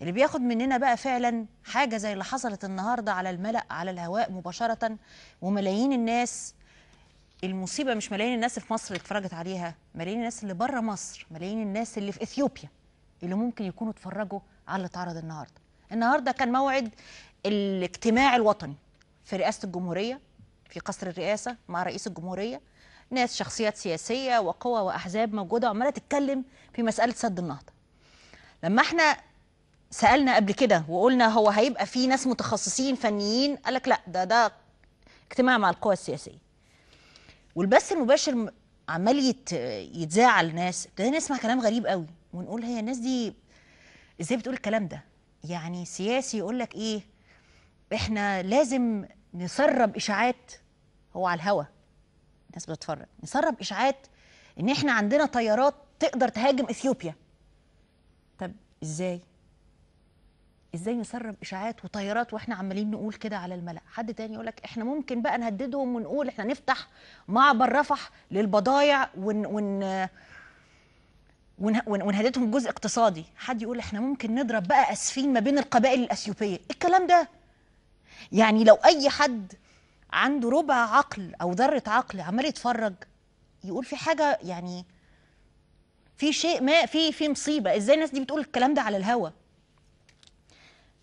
اللي بياخد مننا بقى فعلا حاجه زي اللي حصلت النهارده على الملأ على الهواء مباشره وملايين الناس المصيبه مش ملايين الناس في مصر اللي اتفرجت عليها ملايين الناس اللي بره مصر ملايين الناس اللي في اثيوبيا اللي ممكن يكونوا اتفرجوا على اللي اتعرض النهارده النهارده كان موعد الاجتماع الوطني في رئاسه الجمهوريه في قصر الرئاسه مع رئيس الجمهوريه ناس شخصيات سياسيه وقوى واحزاب موجوده عماله تتكلم في مساله سد النهضه لما احنا سالنا قبل كده وقلنا هو هيبقى في ناس متخصصين فنيين قال لك لا ده ده اجتماع مع القوى السياسيه والبث المباشر عمال يتذاع الناس ابتدينا نسمع كلام غريب قوي ونقول هي الناس دي ازاي بتقول الكلام ده يعني سياسي يقول لك ايه احنا لازم نسرب اشاعات هو على الهوا الناس بتتفرج نسرب اشاعات ان احنا عندنا طيارات تقدر تهاجم اثيوبيا طب ازاي ازاي نسرب اشاعات وطيارات واحنا عمالين نقول كده على الملا حد تاني يقول لك احنا ممكن بقى نهددهم ونقول احنا نفتح معبر رفح للبضايع ون ون ونهددهم جزء اقتصادي حد يقول احنا ممكن نضرب بقى اسفين ما بين القبائل الاثيوبيه الكلام ده يعني لو اي حد عنده ربع عقل او ذره عقل عمال يتفرج يقول في حاجه يعني في شيء ما في في مصيبه ازاي الناس دي بتقول الكلام ده على الهوا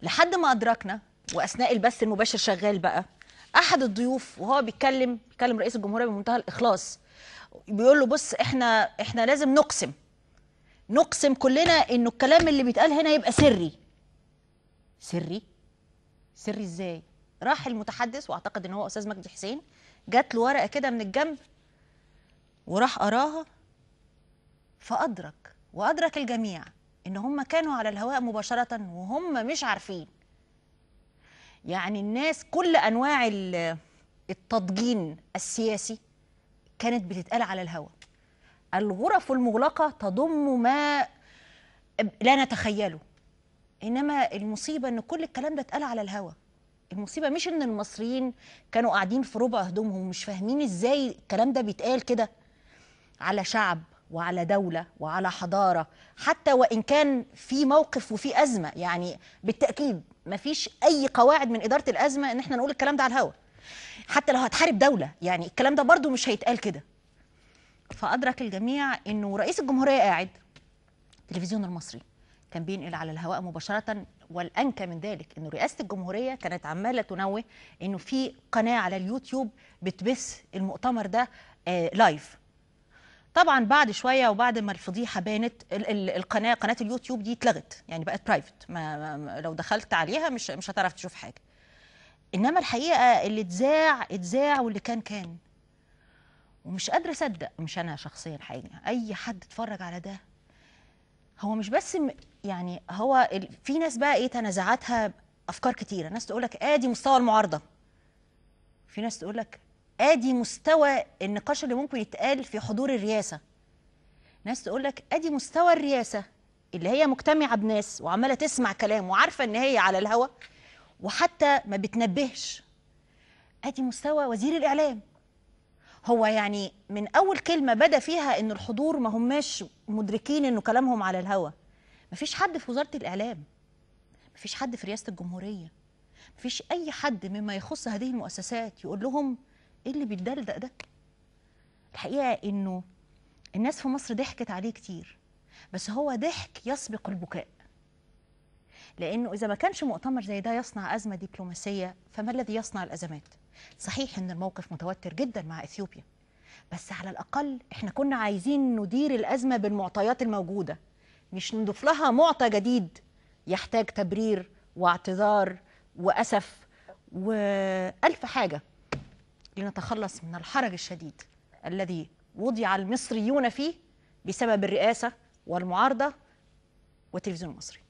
لحد ما أدركنا وأثناء البث المباشر شغال بقى أحد الضيوف وهو بيتكلم بيتكلم رئيس الجمهورية بمنتهى الإخلاص بيقول له بص إحنا إحنا لازم نقسم نقسم كلنا إنه الكلام اللي بيتقال هنا يبقى سري سري سري إزاي راح المتحدث واعتقد ان هو استاذ مجدي حسين جات له ورقه كده من الجنب وراح قراها فادرك وادرك الجميع ان هم كانوا على الهواء مباشره وهم مش عارفين يعني الناس كل انواع التضجين السياسي كانت بتتقال على الهواء الغرف المغلقه تضم ما لا نتخيله انما المصيبه ان كل الكلام ده اتقال على الهواء المصيبه مش ان المصريين كانوا قاعدين في ربع هدومهم ومش فاهمين ازاي الكلام ده بيتقال كده على شعب وعلى دولة وعلى حضارة حتى وإن كان في موقف وفي أزمة يعني بالتأكيد مفيش أي قواعد من إدارة الأزمة إن إحنا نقول الكلام ده على الهوا حتى لو هتحارب دولة يعني الكلام ده برضو مش هيتقال كده فأدرك الجميع إنه رئيس الجمهورية قاعد التلفزيون المصري كان بينقل على الهواء مباشرة والأنكى من ذلك أنه رئاسة الجمهورية كانت عمالة تنوه أنه في قناة على اليوتيوب بتبث المؤتمر ده آه لايف طبعا بعد شويه وبعد ما الفضيحه بانت القناه قناه اليوتيوب دي اتلغت يعني بقت برايفت ما لو دخلت عليها مش مش هتعرف تشوف حاجه انما الحقيقه اللي اتذاع اتذاع واللي كان كان ومش قادره اصدق مش انا شخصيا حاجه اي حد اتفرج على ده هو مش بس يعني هو في ناس بقى ايه تنازعاتها افكار كتيره ناس تقول لك ادي آه مستوى المعارضه في ناس تقول لك ادي مستوى النقاش اللي ممكن يتقال في حضور الرئاسه ناس تقول لك ادي مستوى الرئاسه اللي هي مجتمعه بناس وعماله تسمع كلام وعارفه ان هي على الهوا وحتى ما بتنبهش ادي مستوى وزير الاعلام هو يعني من اول كلمه بدا فيها ان الحضور ما هماش مدركين انه كلامهم على الهوا مفيش حد في وزاره الاعلام مفيش حد في رئاسه الجمهوريه مفيش اي حد مما يخص هذه المؤسسات يقول لهم ايه اللي بيتدلدق ده الحقيقه انه الناس في مصر ضحكت عليه كتير بس هو ضحك يسبق البكاء لانه اذا ما كانش مؤتمر زي ده يصنع ازمه دبلوماسيه فما الذي يصنع الازمات صحيح ان الموقف متوتر جدا مع اثيوبيا بس على الاقل احنا كنا عايزين ندير الازمه بالمعطيات الموجوده مش نضيف لها معطى جديد يحتاج تبرير واعتذار واسف والف حاجه لنتخلص من الحرج الشديد الذي وضع المصريون فيه بسبب الرئاسة والمعارضة والتلفزيون المصري